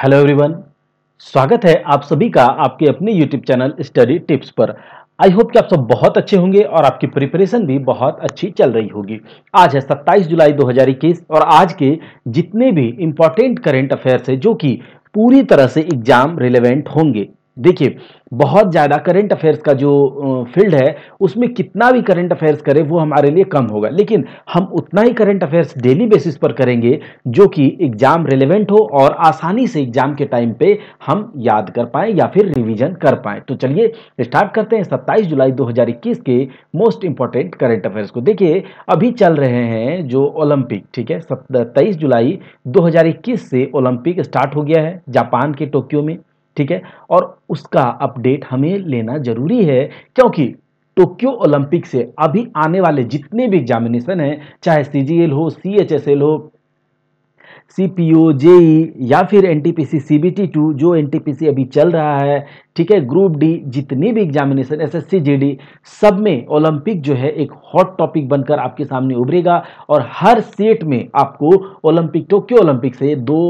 hello everyone स्वागत है आप सभी का आपके अपने यूट्यूब चैनल स्टडी टिप्स पर आई होप कि आप सब बहुत अच्छे होंगे और आपकी प्रिपरेशन भी बहुत अच्छी चल रही होगी आज है 27 जुलाई 2021 और आज के जितने भी इम्पोर्टेंट करेंट अफेयर्स है जो कि पूरी तरह से एग्जाम रिलेवेंट होंगे देखिए बहुत ज़्यादा करंट अफेयर्स का जो फील्ड है उसमें कितना भी करंट अफेयर्स करें वो हमारे लिए कम होगा लेकिन हम उतना ही करंट अफेयर्स डेली बेसिस पर करेंगे जो कि एग्ज़ाम रिलेवेंट हो और आसानी से एग्ज़ाम के टाइम पे हम याद कर पाएँ या फिर रिवीजन कर पाएँ तो चलिए स्टार्ट करते हैं सत्ताईस जुलाई 2021 के मोस्ट इंपॉर्टेंट करंट अफेयर्स को देखिए अभी चल रहे हैं जो ओलंपिक ठीक है सत्ताईस जुलाई दो से ओलंपिक स्टार्ट हो गया है जापान के टोक्यो में ठीक है और उसका अपडेट हमें लेना जरूरी है क्योंकि टोक्यो ओलंपिक से अभी आने वाले जितने भी एग्जामिनेशन हैं चाहे सी हो सी हो सी पी ओ जेई या फिर N T P C C B T two जो एन टी पी सी अभी चल रहा है ठीक है ग्रुप डी जितनी भी examination S S C J D सब में ओलंपिक जो है एक हॉट टॉपिक बनकर आपके सामने उभरेगा और हर सेट में आपको ओलंपिक टोक्यो ओलंपिक से दो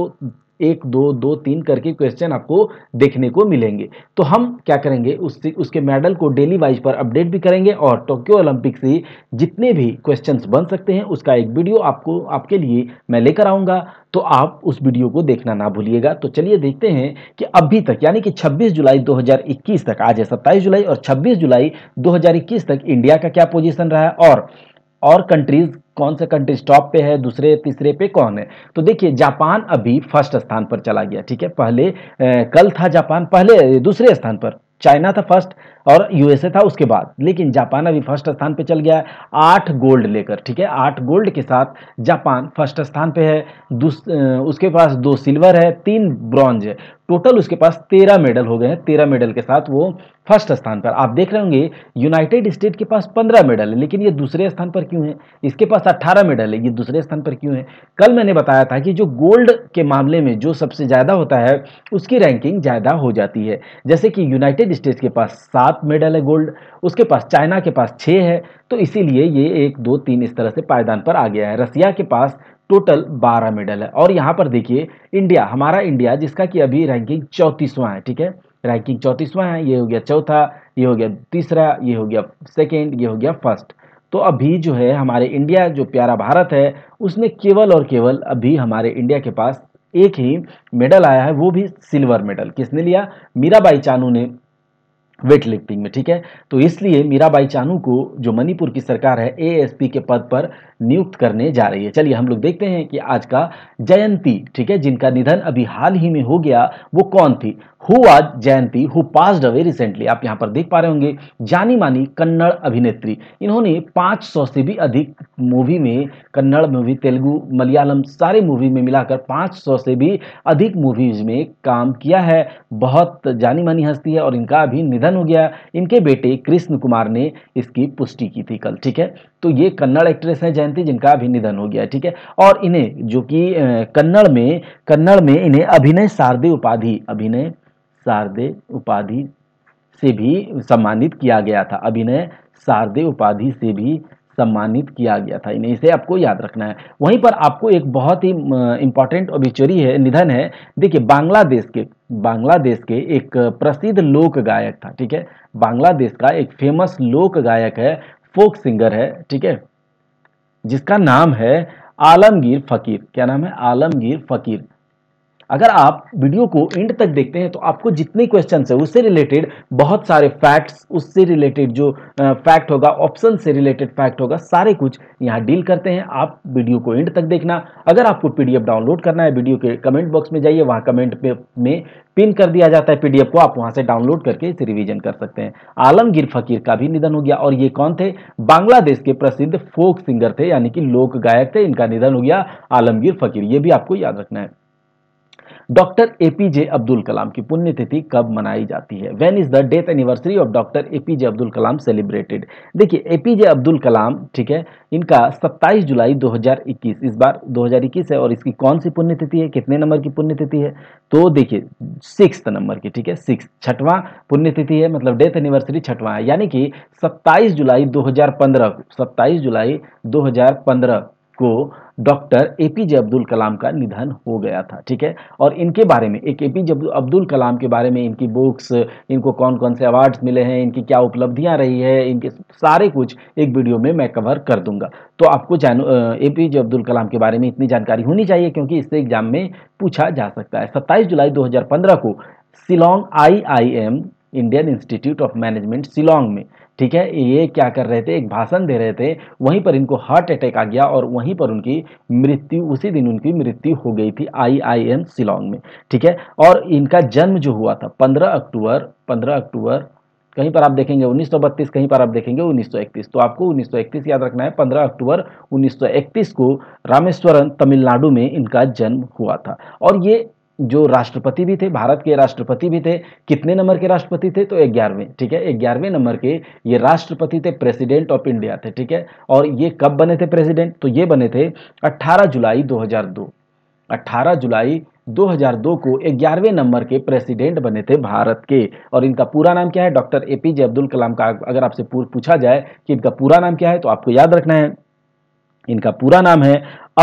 एक दो दो तीन करके क्वेश्चन आपको देखने को मिलेंगे तो हम क्या करेंगे उससे उसके मेडल को डेली वाइज पर अपडेट भी करेंगे और टोक्यो ओलंपिक से जितने भी क्वेश्चंस बन सकते हैं उसका एक वीडियो आपको आपके लिए मैं लेकर आऊँगा तो आप उस वीडियो को देखना ना भूलिएगा तो चलिए देखते हैं कि अभी तक यानी कि 26 जुलाई 2021 तक आज है 27 जुलाई और 26 जुलाई 2021 तक इंडिया का क्या पोजीशन रहा है और और कंट्रीज कौन सा कंट्रीज टॉप पे है दूसरे तीसरे पे कौन है तो देखिए जापान अभी फर्स्ट स्थान पर चला गया ठीक है पहले ए, कल था जापान पहले दूसरे स्थान पर चाइना था फर्स्ट और यूएसए था उसके बाद लेकिन जापान अभी फर्स्ट स्थान पे चल गया है आठ गोल्ड लेकर ठीक है आठ गोल्ड के साथ जापान फर्स्ट स्थान पे है उसके पास दो सिल्वर है तीन ब्रॉन्ज है टोटल उसके पास तेरह मेडल हो गए हैं तेरह मेडल के साथ वो फर्स्ट स्थान पर आप देख रहे होंगे यूनाइटेड स्टेट के पास पंद्रह मेडल है लेकिन ये दूसरे स्थान पर क्यों है इसके पास अट्ठारह मेडल है ये दूसरे स्थान पर क्यों है कल मैंने बताया था कि जो गोल्ड के मामले में जो सबसे ज़्यादा होता है उसकी रैंकिंग ज़्यादा हो जाती है जैसे कि यूनाइटेड स्टेट्स के पास सात मेडल है गोल्ड उसके पास चाइना के पास छः है तो इसीलिए ये एक दो तीन इस तरह से पायदान पर आ गया है रसिया के पास टोटल 12 मेडल है और यहाँ पर देखिए इंडिया हमारा इंडिया जिसका कि अभी रैंकिंग चौंतीसवां है ठीक है रैंकिंग चौंतीसवां है ये हो गया चौथा ये हो गया तीसरा ये हो गया सेकेंड ये हो गया फर्स्ट तो अभी जो है हमारे इंडिया जो प्यारा भारत है उसने केवल और केवल अभी हमारे इंडिया के पास एक ही मेडल आया है वो भी सिल्वर मेडल किसने लिया मीराबाई चानू ने वेट लिफ्टिंग में ठीक है तो इसलिए मीराबाई चानू को जो मणिपुर की सरकार है ए के पद पर नियुक्त करने जा रही है चलिए हम लोग देखते हैं कि आज का जयंती ठीक है जिनका निधन अभी हाल ही में हो गया वो कौन थी हु आज जयंती हु पास्ड अवे रिसेंटली आप यहाँ पर देख पा रहे होंगे जानी मानी कन्नड़ अभिनेत्री इन्होंने 500 से भी अधिक मूवी में कन्नड़ मूवी तेलुगु मलयालम सारे मूवी में मिलाकर 500 से भी अधिक मूवीज़ में काम किया है बहुत जानी मानी हस्ती है और इनका भी निधन हो गया इनके बेटे कृष्ण कुमार ने इसकी पुष्टि की थी कल ठीक है तो ये कन्नड़ एक्ट्रेस हैं जयंती जिनका अभी निधन हो गया ठीक है और इन्हें जो कि कन्नड़ में कन्नड़ में इन्हें अभिनय शारदे उपाधि अभिनय शारदे उपाधि से भी सम्मानित किया गया था अभिनय शारदे उपाधि से भी सम्मानित किया गया था इन्हें इसे आपको याद रखना है वहीं पर आपको एक बहुत ही इंपॉर्टेंट ओबिचरी है निधन है देखिए बांग्लादेश के बांग्लादेश के एक प्रसिद्ध लोक गायक था ठीक है बांग्लादेश का एक फेमस लोक गायक है फोक सिंगर है ठीक है जिसका नाम है आलमगीर फकीर क्या नाम है आलमगीर फकीर अगर आप वीडियो को एंड तक देखते हैं तो आपको जितने क्वेश्चन है उससे रिलेटेड बहुत सारे फैक्ट्स उससे रिलेटेड जो फैक्ट होगा ऑप्शन से रिलेटेड फैक्ट होगा सारे कुछ यहाँ डील करते हैं आप वीडियो को एंड तक देखना अगर आपको पीडीएफ डाउनलोड करना है वीडियो के कमेंट बॉक्स में जाइए वहाँ कमेंट में पिन कर दिया जाता है पीडीएफ को आप वहाँ से डाउनलोड करके इसे रिवीजन कर सकते हैं आलमगीर फकीर का भी निधन हो गया और ये कौन थे बांग्लादेश के प्रसिद्ध फोक सिंगर थे यानी कि लोक गायक थे इनका निधन हो गया आलमगीर फकीर ये भी आपको याद रखना है डॉक्टर एपीजे अब्दुल कलाम की पुण्यतिथि कब मनाई जाती है when is the death anniversary of doctor APJ Abdul Kalam celebrated देखिए एपीजे अब्दुल कलाम ठीक है इनका 27 जुलाई 2021 इस बार 2021 है और इसकी कौन सी पुण्यतिथि है कितने नंबर की पुण्यतिथि है तो देखिए सिक्स नंबर की ठीक है सिक्स छठवां पुण्यतिथि है मतलब डेथ एनिवर्सरी छठवां है यानी कि सत्ताईस जुलाई दो हजार जुलाई दो को doctor A P J Abdul Kalam का निधन हो गया था ठीक है और इनके बारे में एक ए पी जे अब्दुल कलाम के बारे में इनकी बुक्स इनको कौन कौन से अवार्ड्स मिले हैं इनकी क्या उपलब्धियां रही है इनके सारे कुछ एक वीडियो में मैं कवर कर दूंगा तो आपको जान ए पी जे अब्दुल कलाम के बारे में इतनी जानकारी होनी चाहिए क्योंकि इससे एग्जाम में पूछा जा सकता है सत्ताईस जुलाई दो को Shillong I I M Indian Institute of Management Shillong में ठीक है ये क्या कर रहे थे एक भाषण दे रहे थे वहीं पर इनको हार्ट अटैक आ गया और वहीं पर उनकी मृत्यु उसी दिन उनकी मृत्यु हो गई थी आई आई एम शिलोंग में ठीक है और इनका जन्म जो हुआ था पंद्रह अक्टूबर पंद्रह अक्टूबर कहीं पर आप देखेंगे 1932 कहीं पर आप देखेंगे 1931 तो आपको 1931 याद रखना है 15 अक्टूबर 1931 को रामेश्वरम तमिलनाडु में इनका जन्म हुआ था और ये जो राष्ट्रपति भी थे भारत के राष्ट्रपति भी थे कितने नंबर के राष्ट्रपति थे तो ग्यारहवें ठीक है ग्यारहवें नंबर के ये राष्ट्रपति थे प्रेसिडेंट ऑफ इंडिया थे ठीक है और ये कब बने थे प्रेसिडेंट तो ये बने थे 18 जुलाई 2002 18 जुलाई 2002 को ग्यारहवें नंबर के प्रेसिडेंट बने थे भारत के और इनका पूरा नाम क्या है doctor A P J Abdul Kalam का अगर आपसे पूछा जाए कि इनका पूरा नाम क्या है तो आपको याद रखना है इनका पूरा नाम है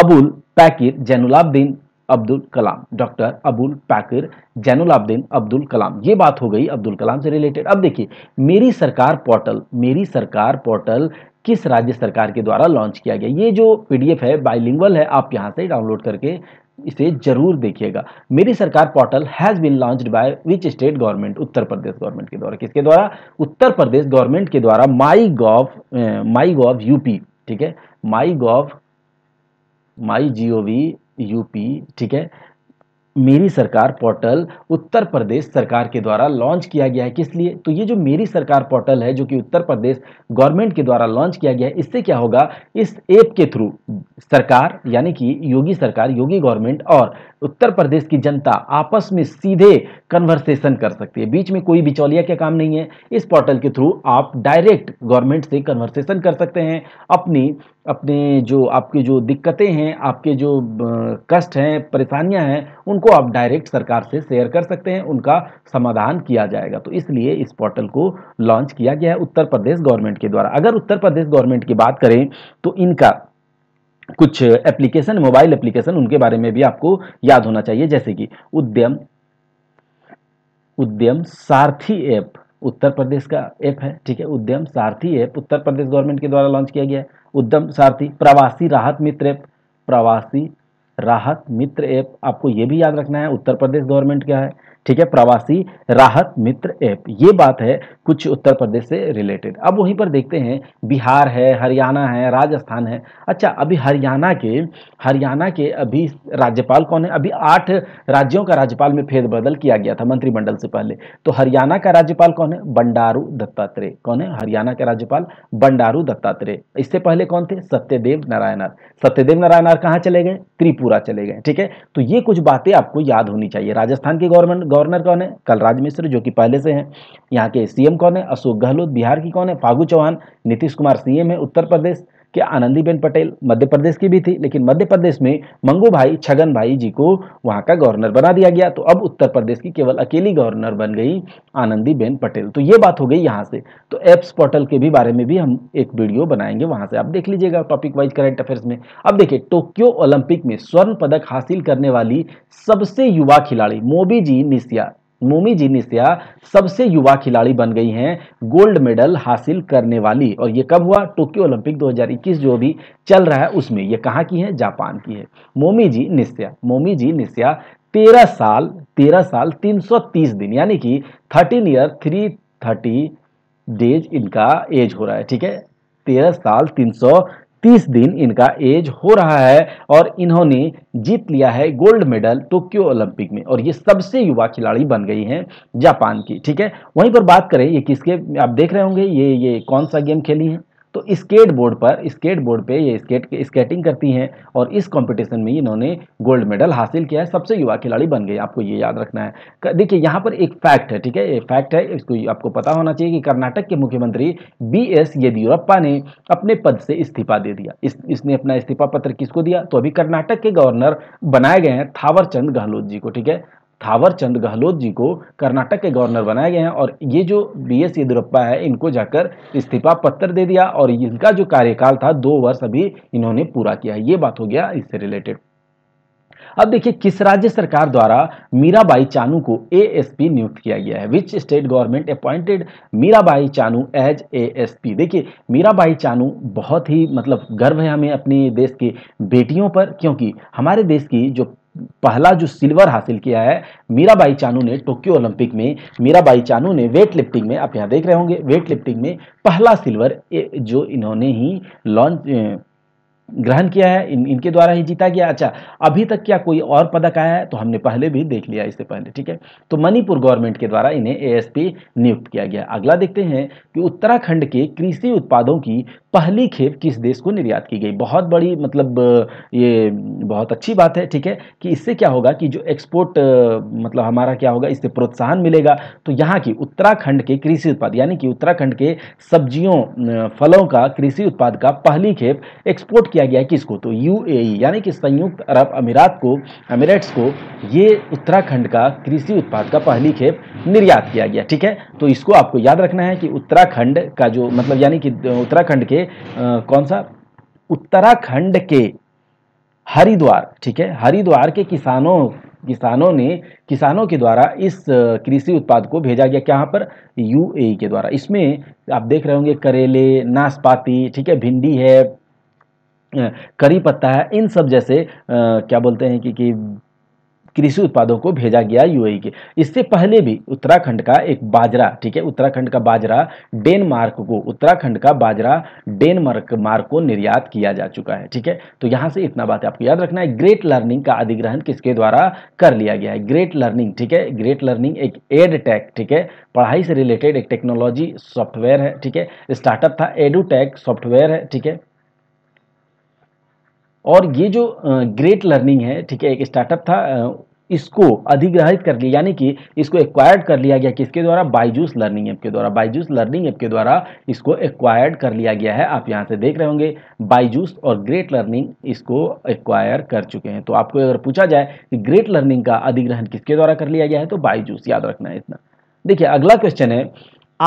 अबुल पैकिर जैनुलाब्दीन अब्दुल कलाम डॉक्टर अबुल पैकर जैनुल आब्दीन अब्दुल कलाम ये बात हो गई अब्दुल कलाम से रिलेटेड अब देखिए मेरी सरकार पोर्टल मेरी सरकार पोर्टल किस राज्य सरकार के द्वारा लॉन्च किया गया ये जो पीडीएफ है बाइलिंगल है आप यहाँ से डाउनलोड करके इसे जरूर देखिएगा Meri Sarkar portal has been launched by which state government Uttar Pradesh government के द्वारा किसके द्वारा उत्तर प्रदेश गवर्नमेंट के द्वारा माई गॉव माई गॉव यूपी ठीक है माई गॉव माई जी ओ वी यूपी ठीक है मेरी सरकार पोर्टल उत्तर प्रदेश सरकार के द्वारा लॉन्च किया गया है किस लिए तो ये जो मेरी सरकार पोर्टल है जो कि उत्तर प्रदेश गवर्नमेंट के द्वारा लॉन्च किया गया है इससे क्या होगा इस ऐप के थ्रू सरकार यानी कि योगी सरकार योगी गवर्नमेंट और उत्तर प्रदेश की जनता आपस में सीधे कन्वर्सेशन कर सकती है बीच में कोई बिचौलिया का काम नहीं है इस पोर्टल के थ्रू आप डायरेक्ट गवर्नमेंट से कन्वर्सेशन कर सकते हैं अपनी अपने जो आपकी जो दिक्कतें हैं आपके जो कष्ट हैं परेशानियां हैं उनको आप डायरेक्ट सरकार से शेयर कर सकते हैं उनका समाधान किया जाएगा तो इसलिए इस पोर्टल को लॉन्च किया गया है उत्तर प्रदेश गवर्नमेंट के द्वारा अगर उत्तर प्रदेश गवर्नमेंट की बात करें तो इनका कुछ एप्लीकेशन मोबाइल एप्लीकेशन उनके बारे में भी आपको याद होना चाहिए जैसे कि उद्यम उद्यम सारथी ऐप उत्तर प्रदेश का ऐप है ठीक है उद्यम सारथी ऐप उत्तर प्रदेश गवर्नमेंट के द्वारा लॉन्च किया गया है उद्यम सारथी प्रवासी राहत मित्र ऐप प्रवासी राहत मित्र ऐप आपको यह भी याद रखना है उत्तर प्रदेश गवर्नमेंट का है ठीक है प्रवासी राहत मित्र ऐप ये बात है कुछ उत्तर प्रदेश से रिलेटेड अब वहीं पर देखते हैं बिहार है हरियाणा है राजस्थान है अच्छा अभी हरियाणा के हरियाणा के अभी राज्यपाल कौन है अभी आठ राज्यों का राज्यपाल में फेरबदल किया गया था मंत्रिमंडल से पहले तो हरियाणा का राज्यपाल कौन है बंडारू दत्तात्रेय कौन है हरियाणा के राज्यपाल बंडारू दत्तात्रेय इससे पहले कौन थे सत्यदेव नारायणार सत्यदेव नारायणार कहाँ चले गए त्रिपुरा चले गए ठीक है तो ये कुछ बातें आपको याद होनी चाहिए राजस्थान की गवर्नमेंट गवर्नर कौन है कलराज मिश्र जो कि पहले से हैं यहाँ के सीएम कौन है अशोक गहलोत बिहार की कौन है फागू चौहान नीतीश कुमार सीएम है उत्तर प्रदेश कि आनंदीबेन पटेल मध्य प्रदेश की भी थी लेकिन मध्य प्रदेश में मंगू भाई छगन भाई जी को वहाँ का गवर्नर बना दिया गया तो अब उत्तर प्रदेश की केवल अकेली गवर्नर बन गई आनंदीबेन पटेल तो ये बात हो गई यहाँ से तो एप्स पोर्टल के भी बारे में भी हम एक वीडियो बनाएंगे वहाँ से आप देख लीजिएगा टॉपिक वाइज करेंट अफेयर्स में अब देखिए टोक्यो ओलंपिक में स्वर्ण पदक हासिल करने वाली सबसे युवा खिलाड़ी मोबी जी निसिया मोमी जीनिसिया सबसे युवा खिलाड़ी बन गई हैं गोल्ड मेडल हासिल करने वाली और ये कब हुआ टोक्यो ओलंपिक 2021 जो भी चल रहा है उसमें ये कहाँ की है जापान की है मोमी जी निस्या मोमी जी निस्या तेरह साल तेरह साल 330 दिन यानी कि thirteen year three thirty days इनका एज हो रहा है ठीक है तेरह साल तीन सौ तीस दिन इनका एज हो रहा है और इन्होंने जीत लिया है गोल्ड मेडल टोक्यो ओलंपिक में और ये सबसे युवा खिलाड़ी बन गई हैं जापान की ठीक है वहीं पर बात करें ये किसके आप देख रहे होंगे ये ये कौन सा गेम खेली है तो स्केट बोर्ड पर स्केट बोर्ड पर ये स्केट स्केटिंग करती हैं और इस कंपटीशन में इन्होंने गोल्ड मेडल हासिल किया है सबसे युवा खिलाड़ी बन गए आपको ये याद रखना है देखिए यहाँ पर एक फैक्ट है ठीक है ये फैक्ट है इसको आपको पता होना चाहिए कि कर्नाटक के मुख्यमंत्री बी एस येदियुरप्पा ने अपने पद से इस्तीफा दे दिया इस, इसने अपना इस्तीफा पत्र किसको दिया तो अभी कर्नाटक के गवर्नर बनाए गए हैं थावरचंद गहलोत जी को ठीक है थावर चंद गहलोत जी को कर्नाटक के गवर्नर बनाए गए हैं और ये जो बी एस येदुरप्पा है इनको जाकर इस्तीफा पत्र दे दिया और इनका जो कार्यकाल था दो वर्ष अभी इन्होंने पूरा किया ये बात हो गया इससे रिलेटेड अब देखिए किस राज्य सरकार द्वारा मीराबाई चानू को एएसपी नियुक्त किया गया है which state government appointed Mirabai Chanu as ASP देखिए मीराबाई चानू बहुत ही मतलब गर्व है हमें अपने देश के बेटियों पर क्योंकि हमारे देश की जो पहला जो सिल्वर हासिल किया है मीराबाई चानू ने टोक्यो ओलंपिक में मीराबाई चानू ने वेट लिफ्टिंग में आप यहाँ देख रहे होंगे वेट लिफ्टिंग में पहला सिल्वर जो इन्होंने ही लॉन्च ग्रहण किया है इन इनके द्वारा ही जीता गया अच्छा अभी तक क्या कोई और पदक आया है तो हमने पहले भी देख लिया इससे पहले ठीक है तो मणिपुर गवर्नमेंट के द्वारा इन्हें एएसपी नियुक्त किया गया अगला देखते हैं कि उत्तराखंड के कृषि उत्पादों की पहली खेप किस देश को निर्यात की गई बहुत बड़ी मतलब ये बहुत अच्छी बात है ठीक है कि इससे क्या होगा कि जो एक्सपोर्ट मतलब हमारा क्या होगा इससे प्रोत्साहन मिलेगा तो यहाँ की उत्तराखंड के कृषि उत्पाद यानी कि उत्तराखंड के सब्जियों फलों का कृषि उत्पाद का पहली खेप एक्सपोर्ट किया गया किसको तो यू e, यानी कि संयुक्त अरब अमीरात को अमीरेट्स को ये उत्तराखंड का कृषि उत्पाद का पहली खेप निर्यात किया गया ठीक है तो इसको आपको याद रखना है कि उत्तराखंड का जो मतलब यानी कि उत्तराखंड के कौन सा उत्तराखंड के हरिद्वार ठीक है हरिद्वार के किसानों किसानों ने किसानों के द्वारा इस कृषि उत्पाद को भेजा गया क्या पर यूएई e के द्वारा इसमें आप देख रहे होंगे करेले नाशपाती ठीक है भिंडी है करी पत्ता है इन सब जैसे आ, क्या बोलते हैं कि, कि कृषि उत्पादों को भेजा गया यूएई के इससे पहले भी उत्तराखंड का एक बाजरा ठीक है उत्तराखंड का बाजरा डेनमार्क को उत्तराखंड का बाजरा डेनमार्क मार्क को निर्यात किया जा चुका है ठीक है तो यहां से इतना बात है आपको याद रखना है ग्रेट लर्निंग का अधिग्रहण किसके द्वारा कर लिया गया है ग्रेट लर्निंग ठीक है ग्रेट लर्निंग एक एड टेक ठीक है पढ़ाई से रिलेटेड एक टेक्नोलॉजी सॉफ्टवेयर है ठीक है स्टार्टअप था एडुटेक सॉफ्टवेयर है ठीक है और ये जो ग्रेट लर्निंग है ठीक है एक स्टार्टअप था इसको अधिग्रहित कर लिया यानी कि इसको एक्वायर्ड कर लिया गया किसके द्वारा बाइजूस लर्निंग ऐप के द्वारा बाइजूस लर्निंग ऐप के द्वारा इसको एक्वायर्ड कर लिया गया है आप यहाँ से देख रहे होंगे बाइजूस और ग्रेट लर्निंग इसको एक्वायर कर चुके हैं तो आपको अगर पूछा जाए कि ग्रेट लर्निंग का अधिग्रहण किसके द्वारा कर लिया गया है तो बाइजूस याद रखना है इतना देखिए अगला क्वेश्चन है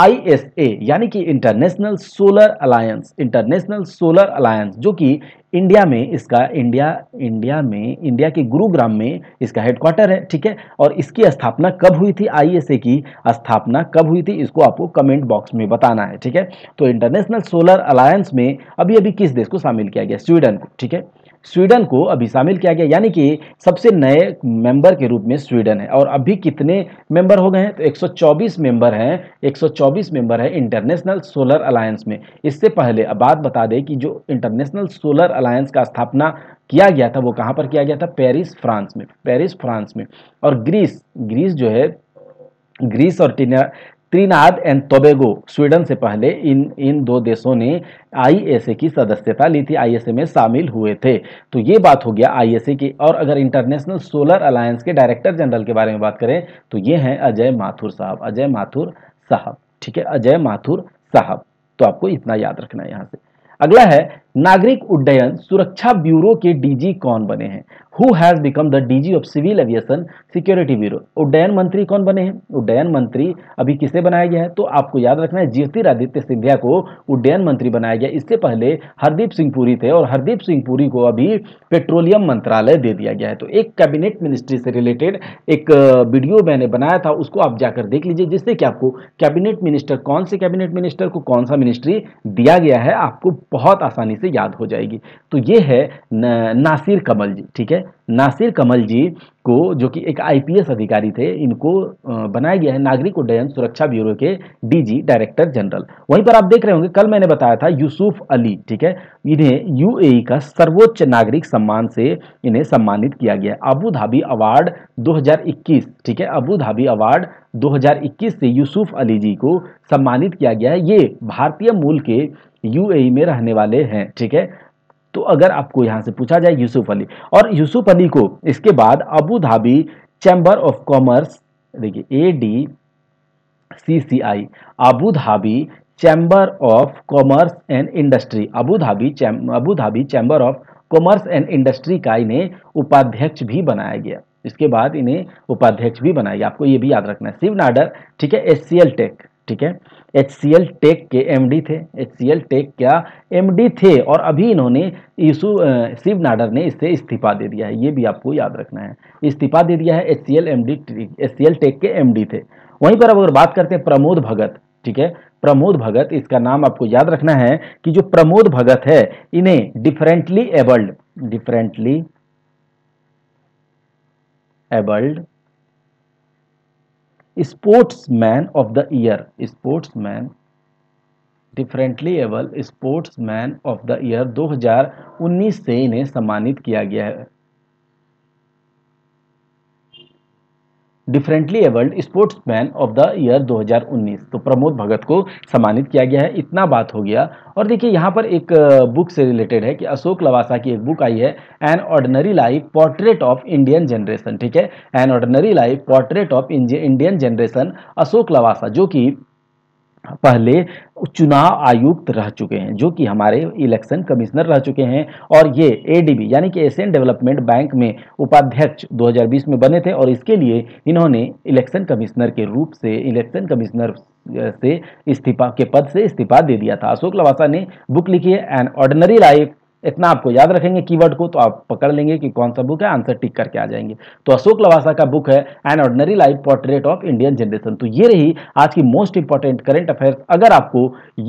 ए यानी कि International Solar Alliance International Solar Alliance जो कि इंडिया में इसका इंडिया इंडिया में इंडिया के गुरुग्राम में इसका हेडक्वार्टर है ठीक है और इसकी स्थापना कब हुई थी ए की स्थापना कब हुई थी इसको आपको कमेंट बॉक्स में बताना है ठीक है तो इंटरनेशनल सोलर अलायंस में अभी अभी किस देश को शामिल किया गया स्वीडन को ठीक है स्वीडन को अभी शामिल किया गया यानी कि सबसे नए मेंबर के रूप में स्वीडन है और अभी कितने मेंबर हो गए हैं तो 124 मेंबर हैं 124 मेंबर हैं इंटरनेशनल सोलर अलायंस में इससे पहले अब बात बता दें कि जो इंटरनेशनल सोलर अलायंस का स्थापना किया गया था वो कहाँ पर किया गया था पेरिस फ्रांस में पेरिस फ्रांस में और ग्रीस ग्रीस जो है ग्रीस और त्रिनाद एंड तोबेगो स्वीडन से पहले इन इन दो देशों ने आईएसए की सदस्यता ली थी आईएसए में शामिल हुए थे तो ये बात हो गया आईएसए की और अगर इंटरनेशनल सोलर अलायंस के डायरेक्टर जनरल के बारे में बात करें तो ये हैं अजय माथुर साहब अजय माथुर साहब ठीक है अजय माथुर साहब तो आपको इतना याद रखना है यहाँ से अगला है नागरिक उड्डयन सुरक्षा ब्यूरो के डीजी कौन बने हैं who has become the DG of civil aviation security bureau उड्डयन मंत्री कौन बने हैं उड्डयन मंत्री अभी किसे बनाया गया है तो आपको याद रखना है ज्योतिरादित्य सिंधिया को उड्डयन मंत्री बनाया गया इससे पहले हरदीप सिंह पुरी थे और हरदीप सिंह पुरी को अभी पेट्रोलियम मंत्रालय दे दिया गया है तो एक कैबिनेट मिनिस्ट्री से रिलेटेड एक वीडियो मैंने बनाया था उसको आप जाकर देख लीजिए जिससे कि आपको कैबिनेट मिनिस्टर कौन से कैबिनेट मिनिस्टर को कौन सा मिनिस्ट्री दिया गया है आपको बहुत आसानी से याद हो जाएगी तो ये है नासिर कमल जी ठीक है नासिर कमल जी को जो कि एक आईपीएस अधिकारी थे इनको बनाया गया है नागरिक उड्डयन सुरक्षा ब्यूरो के डीजी डायरेक्टर जनरल वहीं पर आप देख रहे होंगे कल मैंने बताया था यूसुफ अली ठीक है इन्हें यूएई e का सर्वोच्च नागरिक सम्मान से इन्हें सम्मानित किया गया अबू धाबी अवार्ड 2021 ठीक है अबू धाबी अवार्ड 2021 से यूसुफ अली जी को सम्मानित किया गया है ये भारतीय मूल के यूएई e में रहने वाले हैं ठीक है तो अगर आपको यहाँ से पूछा जाए यूसुफ अली और यूसुफ अली को इसके बाद Abu Dhabi chamber of commerce देखिए A D C C I Abu Dhabi chamber of commerce and industry Abu Dhabi Abu Dhabi chamber of commerce and industry का इन्हें उपाध्यक्ष भी बनाया गया इसके बाद इन्हें उपाध्यक्ष भी बनाया गया आपको ये भी याद रखना है शिव नाडर ठीक है एस सी एल टेक ठीक है एच सी एल टेक के एम डी थे एच सी एल टेक क्या एम डी थे और अभी इन्होंने यीशु शिव नाडर ने इससे इस्तीफा दे दिया है ये भी आपको याद रखना है इस्तीफा दे दिया है H C L M D H C L tech के एम डी थे वहीं पर अब अगर बात करते हैं प्रमोद भगत ठीक है प्रमोद भगत इसका नाम आपको याद रखना है कि जो प्रमोद भगत है इन्हें differently abled differently abled of the year sportsman differently able sportsman of the year 2019 से इन्हें सम्मानित किया गया है differently abled sportsman of the year 2019 तो प्रमोद भगत को सम्मानित किया गया है इतना बात हो गया और देखिए यहाँ पर एक बुक से रिलेटेड है कि अशोक लवासा की एक बुक आई है an ordinary life portrait of Indian generation ठीक है an ordinary life portrait of Indian generation Ashok Lavasa जो कि पहले चुनाव आयुक्त रह चुके हैं जो कि हमारे इलेक्शन कमिश्नर रह चुके हैं और ये एडीबी यानी कि एशियन डेवलपमेंट बैंक में उपाध्यक्ष 2020 में बने थे और इसके लिए इन्होंने इलेक्शन कमिश्नर के रूप से इलेक्शन कमिश्नर से इस्तीफा के पद से इस्तीफा दे दिया था अशोक लवासा ने बुक लिखी है एन ऑर्डिनरी लाइफ इतना आपको याद रखेंगे कीवर्ड को तो आप पकड़ लेंगे कि कौन सा बुक है आंसर टिक करके आ जाएंगे तो अशोक लवासा का बुक है an ordinary life portrait of Indian generation तो ये रही आज की मोस्ट इंपॉर्टेंट करंट अफेयर्स अगर आपको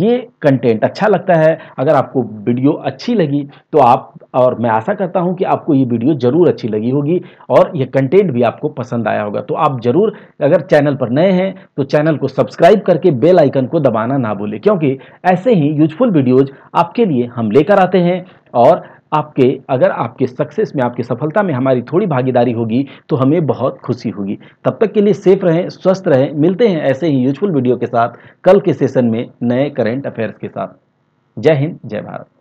ये कंटेंट अच्छा लगता है अगर आपको वीडियो अच्छी लगी तो आप और मैं आशा करता हूँ कि आपको ये वीडियो ज़रूर अच्छी लगी होगी और ये कंटेंट भी आपको पसंद आया होगा तो आप ज़रूर अगर चैनल पर नए हैं तो चैनल को सब्सक्राइब करके बेल आइकन को दबाना ना भूलें क्योंकि ऐसे ही यूजफुल वीडियोज़ आपके लिए हम लेकर आते हैं और आपके अगर आपके सक्सेस में आपकी सफलता में हमारी थोड़ी भागीदारी होगी तो हमें बहुत खुशी होगी तब तक के लिए सेफ रहें स्वस्थ रहें मिलते हैं ऐसे ही यूजफुल वीडियो के साथ कल के सेशन में नए करेंट अफेयर्स के साथ जय हिंद जय भारत